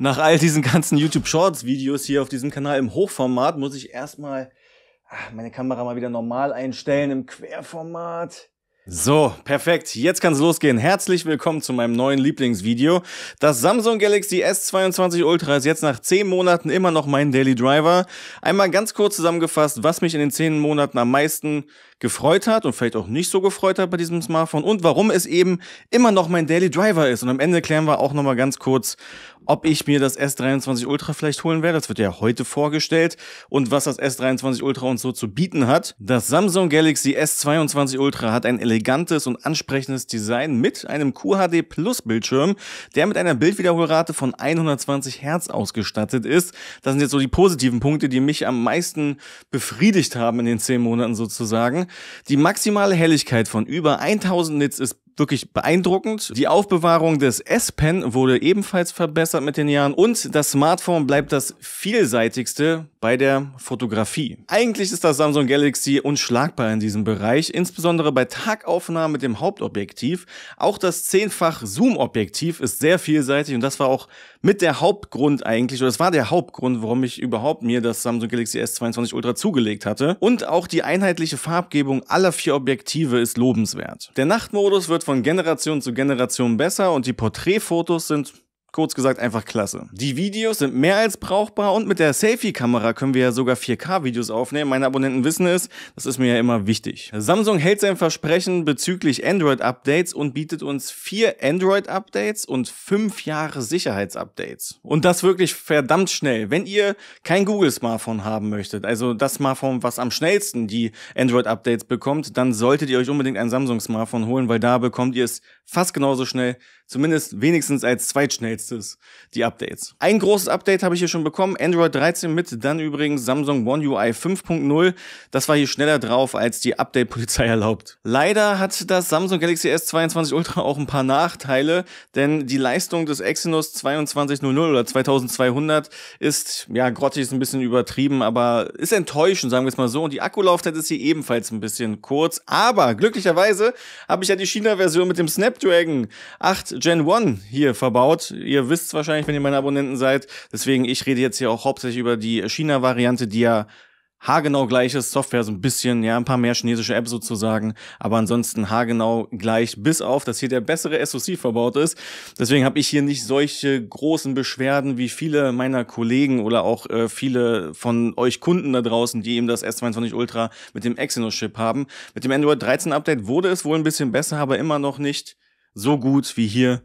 nach all diesen ganzen YouTube Shorts Videos hier auf diesem Kanal im Hochformat muss ich erstmal ah, meine Kamera mal wieder normal einstellen im Querformat. So, perfekt. Jetzt kann's losgehen. Herzlich willkommen zu meinem neuen Lieblingsvideo. Das Samsung Galaxy S22 Ultra ist jetzt nach 10 Monaten immer noch mein Daily Driver. Einmal ganz kurz zusammengefasst, was mich in den 10 Monaten am meisten gefreut hat und vielleicht auch nicht so gefreut hat bei diesem Smartphone und warum es eben immer noch mein Daily Driver ist. Und am Ende klären wir auch nochmal ganz kurz, ob ich mir das S23 Ultra vielleicht holen werde. Das wird ja heute vorgestellt. Und was das S23 Ultra uns so zu bieten hat. Das Samsung Galaxy S22 Ultra hat ein elegantes und ansprechendes Design mit einem QHD Plus Bildschirm, der mit einer Bildwiederholrate von 120 Hertz ausgestattet ist. Das sind jetzt so die positiven Punkte, die mich am meisten befriedigt haben in den 10 Monaten sozusagen. Die maximale Helligkeit von über 1000 Nits ist wirklich beeindruckend. Die Aufbewahrung des S-Pen wurde ebenfalls verbessert mit den Jahren und das Smartphone bleibt das vielseitigste bei der Fotografie. Eigentlich ist das Samsung Galaxy unschlagbar in diesem Bereich, insbesondere bei Tagaufnahmen mit dem Hauptobjektiv. Auch das zehnfach Zoom-Objektiv ist sehr vielseitig und das war auch mit der Hauptgrund eigentlich, oder es war der Hauptgrund, warum ich überhaupt mir das Samsung Galaxy S22 Ultra zugelegt hatte. Und auch die einheitliche Farbgebung aller vier Objektive ist lobenswert. Der Nachtmodus wird wird von Generation zu Generation besser und die Porträtfotos sind kurz gesagt einfach klasse. Die Videos sind mehr als brauchbar und mit der Selfie-Kamera können wir ja sogar 4K-Videos aufnehmen. Meine Abonnenten wissen es, das ist mir ja immer wichtig. Samsung hält sein Versprechen bezüglich Android-Updates und bietet uns vier Android-Updates und fünf Jahre Sicherheits-Updates. Und das wirklich verdammt schnell. Wenn ihr kein Google-Smartphone haben möchtet, also das Smartphone, was am schnellsten die Android-Updates bekommt, dann solltet ihr euch unbedingt ein Samsung-Smartphone holen, weil da bekommt ihr es fast genauso schnell, zumindest wenigstens als zweitschnell letztes die Updates. Ein großes Update habe ich hier schon bekommen, Android 13 mit dann übrigens Samsung One UI 5.0. Das war hier schneller drauf, als die Update-Polizei erlaubt. Leider hat das Samsung Galaxy S22 Ultra auch ein paar Nachteile, denn die Leistung des Exynos 2200 oder 2200 ist, ja, grottig ist ein bisschen übertrieben, aber ist enttäuschend, sagen wir es mal so. Und die Akkulaufzeit ist hier ebenfalls ein bisschen kurz, aber glücklicherweise habe ich ja die China-Version mit dem Snapdragon 8 Gen 1 hier verbaut ihr wisst wahrscheinlich, wenn ihr meine Abonnenten seid. Deswegen, ich rede jetzt hier auch hauptsächlich über die China-Variante, die ja haargenau gleich ist. Software, so ein bisschen, ja, ein paar mehr chinesische Apps sozusagen, aber ansonsten haargenau gleich, bis auf, dass hier der bessere SoC verbaut ist. Deswegen habe ich hier nicht solche großen Beschwerden wie viele meiner Kollegen oder auch äh, viele von euch Kunden da draußen, die eben das S22 Ultra mit dem Exynos-Chip haben. Mit dem Android 13 Update wurde es wohl ein bisschen besser, aber immer noch nicht so gut wie hier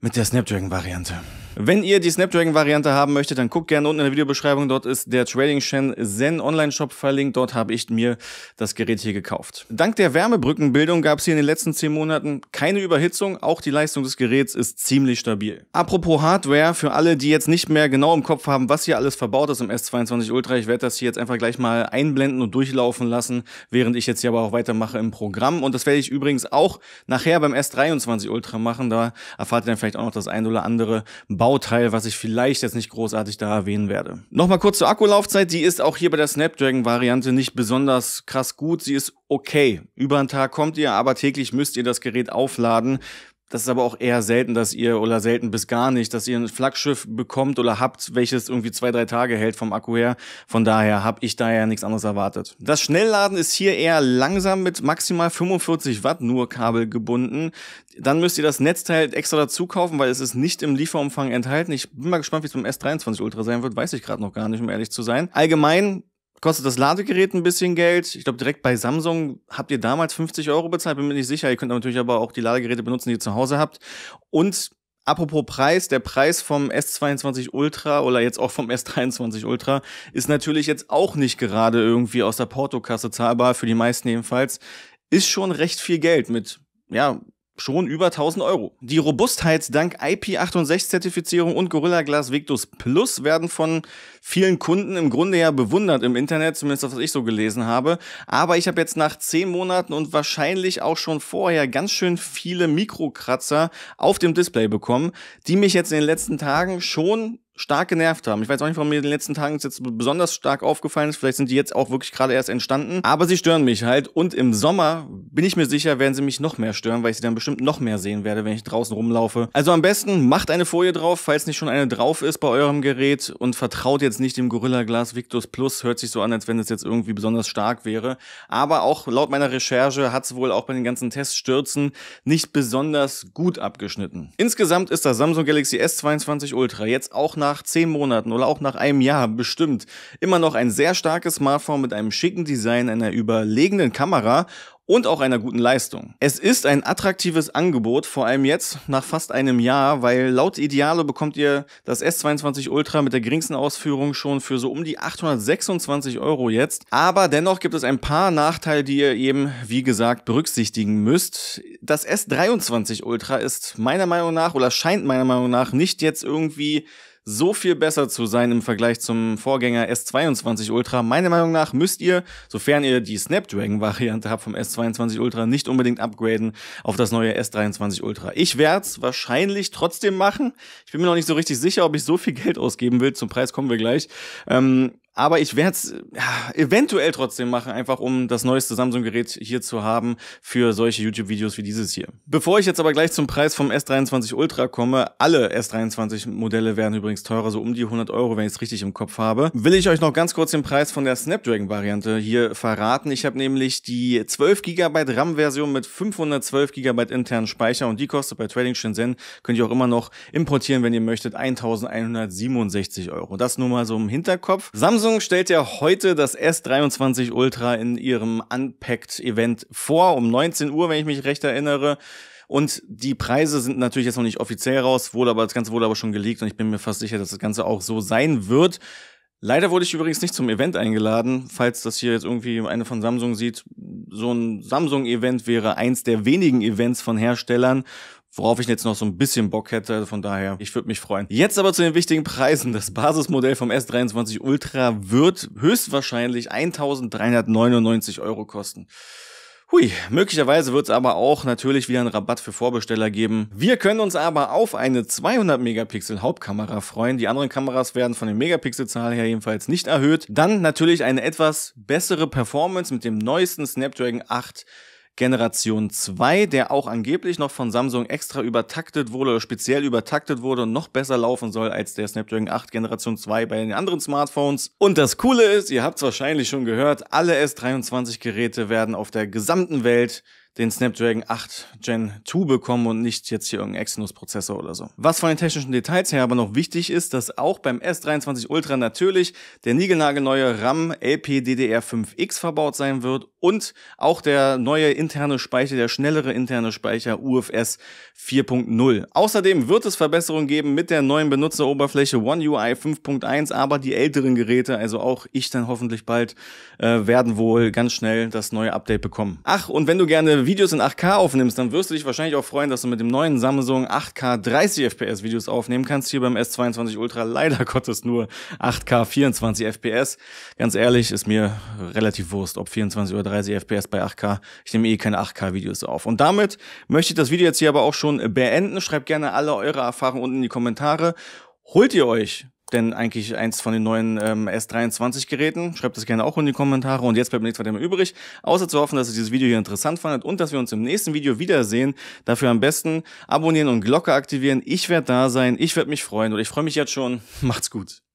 mit der Snapdragon-Variante. Wenn ihr die Snapdragon-Variante haben möchtet, dann guckt gerne unten in der Videobeschreibung. Dort ist der Trading Shen Zen Online-Shop verlinkt. Dort habe ich mir das Gerät hier gekauft. Dank der Wärmebrückenbildung gab es hier in den letzten zehn Monaten keine Überhitzung. Auch die Leistung des Geräts ist ziemlich stabil. Apropos Hardware, für alle, die jetzt nicht mehr genau im Kopf haben, was hier alles verbaut ist im S22 Ultra, ich werde das hier jetzt einfach gleich mal einblenden und durchlaufen lassen, während ich jetzt hier aber auch weitermache im Programm. Und das werde ich übrigens auch nachher beim S23 Ultra machen. Da erfahrt ihr dann vielleicht auch noch das ein oder andere Bau Bauteil, was ich vielleicht jetzt nicht großartig da erwähnen werde. Nochmal kurz zur Akkulaufzeit. Die ist auch hier bei der Snapdragon-Variante nicht besonders krass gut. Sie ist okay. Über den Tag kommt ihr, aber täglich müsst ihr das Gerät aufladen das ist aber auch eher selten, dass ihr oder selten bis gar nicht, dass ihr ein Flaggschiff bekommt oder habt, welches irgendwie zwei, drei Tage hält vom Akku her. Von daher habe ich daher nichts anderes erwartet. Das Schnellladen ist hier eher langsam mit maximal 45 Watt nur Kabel gebunden. Dann müsst ihr das Netzteil extra dazu kaufen, weil es ist nicht im Lieferumfang enthalten. Ich bin mal gespannt, wie es beim S23 Ultra sein wird. Weiß ich gerade noch gar nicht, um ehrlich zu sein. Allgemein kostet das Ladegerät ein bisschen Geld. Ich glaube, direkt bei Samsung habt ihr damals 50 Euro bezahlt, bin mir nicht sicher. Ihr könnt natürlich aber auch die Ladegeräte benutzen, die ihr zu Hause habt. Und apropos Preis, der Preis vom S22 Ultra oder jetzt auch vom S23 Ultra ist natürlich jetzt auch nicht gerade irgendwie aus der Portokasse zahlbar, für die meisten jedenfalls. Ist schon recht viel Geld mit, ja, schon über 1000 Euro. Die Robustheit dank IP68-Zertifizierung und Gorilla Glass Victus Plus werden von vielen Kunden im Grunde ja bewundert im Internet, zumindest das, was ich so gelesen habe. Aber ich habe jetzt nach 10 Monaten und wahrscheinlich auch schon vorher ganz schön viele Mikrokratzer auf dem Display bekommen, die mich jetzt in den letzten Tagen schon stark genervt haben. Ich weiß auch nicht, warum mir in den letzten Tagen jetzt besonders stark aufgefallen ist. Vielleicht sind die jetzt auch wirklich gerade erst entstanden. Aber sie stören mich halt. Und im Sommer bin ich mir sicher, werden sie mich noch mehr stören, weil ich sie dann bestimmt noch mehr sehen werde, wenn ich draußen rumlaufe. Also am besten macht eine Folie drauf, falls nicht schon eine drauf ist bei eurem Gerät und vertraut jetzt nicht dem Gorilla Glass Victus Plus. Hört sich so an, als wenn es jetzt irgendwie besonders stark wäre. Aber auch laut meiner Recherche hat es wohl auch bei den ganzen Teststürzen nicht besonders gut abgeschnitten. Insgesamt ist das Samsung Galaxy S22 Ultra jetzt auch nach nach zehn Monaten oder auch nach einem Jahr bestimmt immer noch ein sehr starkes Smartphone mit einem schicken Design, einer überlegenen Kamera und auch einer guten Leistung. Es ist ein attraktives Angebot, vor allem jetzt nach fast einem Jahr, weil laut Ideale bekommt ihr das S22 Ultra mit der geringsten Ausführung schon für so um die 826 Euro jetzt. Aber dennoch gibt es ein paar Nachteile, die ihr eben, wie gesagt, berücksichtigen müsst. Das S23 Ultra ist meiner Meinung nach oder scheint meiner Meinung nach nicht jetzt irgendwie so viel besser zu sein im Vergleich zum Vorgänger S22 Ultra. Meiner Meinung nach müsst ihr, sofern ihr die Snapdragon-Variante habt vom S22 Ultra, nicht unbedingt upgraden auf das neue S23 Ultra. Ich werde es wahrscheinlich trotzdem machen. Ich bin mir noch nicht so richtig sicher, ob ich so viel Geld ausgeben will. Zum Preis kommen wir gleich. Ähm, aber ich werde es eventuell trotzdem machen, einfach um das neueste Samsung-Gerät hier zu haben für solche YouTube-Videos wie dieses hier. Bevor ich jetzt aber gleich zum Preis vom S23 Ultra komme, alle S23-Modelle werden übrigens teurer, so um die 100 Euro, wenn ich es richtig im Kopf habe, will ich euch noch ganz kurz den Preis von der Snapdragon-Variante hier verraten. Ich habe nämlich die 12 GB RAM-Version mit 512 GB internen Speicher und die kostet bei Trading Shenzhen, könnt ihr auch immer noch importieren, wenn ihr möchtet, 1167 Euro. Das nur mal so im Hinterkopf. Samsung Samsung stellt ja heute das S23 Ultra in ihrem Unpacked-Event vor, um 19 Uhr, wenn ich mich recht erinnere. Und die Preise sind natürlich jetzt noch nicht offiziell raus, wurde aber, das Ganze wurde aber schon geleakt und ich bin mir fast sicher, dass das Ganze auch so sein wird. Leider wurde ich übrigens nicht zum Event eingeladen. Falls das hier jetzt irgendwie eine von Samsung sieht, so ein Samsung-Event wäre eins der wenigen Events von Herstellern, worauf ich jetzt noch so ein bisschen Bock hätte. Also von daher, ich würde mich freuen. Jetzt aber zu den wichtigen Preisen. Das Basismodell vom S23 Ultra wird höchstwahrscheinlich 1399 Euro kosten. Hui, möglicherweise wird es aber auch natürlich wieder einen Rabatt für Vorbesteller geben. Wir können uns aber auf eine 200 Megapixel Hauptkamera freuen. Die anderen Kameras werden von den Megapixelzahl her jedenfalls nicht erhöht. Dann natürlich eine etwas bessere Performance mit dem neuesten Snapdragon 8 Generation 2, der auch angeblich noch von Samsung extra übertaktet wurde oder speziell übertaktet wurde und noch besser laufen soll als der Snapdragon 8 Generation 2 bei den anderen Smartphones. Und das Coole ist, ihr habt es wahrscheinlich schon gehört, alle S23-Geräte werden auf der gesamten Welt den Snapdragon 8 Gen 2 bekommen und nicht jetzt hier irgendeinen Exynos-Prozessor oder so. Was von den technischen Details her aber noch wichtig ist, dass auch beim S23 Ultra natürlich der niegelnagelneue RAM LPDDR5X verbaut sein wird und auch der neue interne Speicher, der schnellere interne Speicher UFS 4.0. Außerdem wird es Verbesserungen geben mit der neuen Benutzeroberfläche One UI 5.1, aber die älteren Geräte, also auch ich dann hoffentlich bald, äh, werden wohl ganz schnell das neue Update bekommen. Ach, und wenn du gerne Videos in 8K aufnimmst, dann wirst du dich wahrscheinlich auch freuen, dass du mit dem neuen Samsung 8K 30 FPS Videos aufnehmen kannst. Hier beim S22 Ultra leider Gottes nur 8K 24 FPS. Ganz ehrlich, ist mir relativ Wurst, ob 24 oder 30 FPS bei 8K. Ich nehme eh keine 8K Videos auf. Und damit möchte ich das Video jetzt hier aber auch schon beenden. Schreibt gerne alle eure Erfahrungen unten in die Kommentare. Holt ihr euch denn eigentlich eins von den neuen ähm, S23-Geräten? Schreibt das gerne auch in die Kommentare. Und jetzt bleibt mir nichts weiter mehr übrig, außer zu hoffen, dass ihr dieses Video hier interessant fandet und dass wir uns im nächsten Video wiedersehen. Dafür am besten abonnieren und Glocke aktivieren. Ich werde da sein, ich werde mich freuen und ich freue mich jetzt schon. Macht's gut.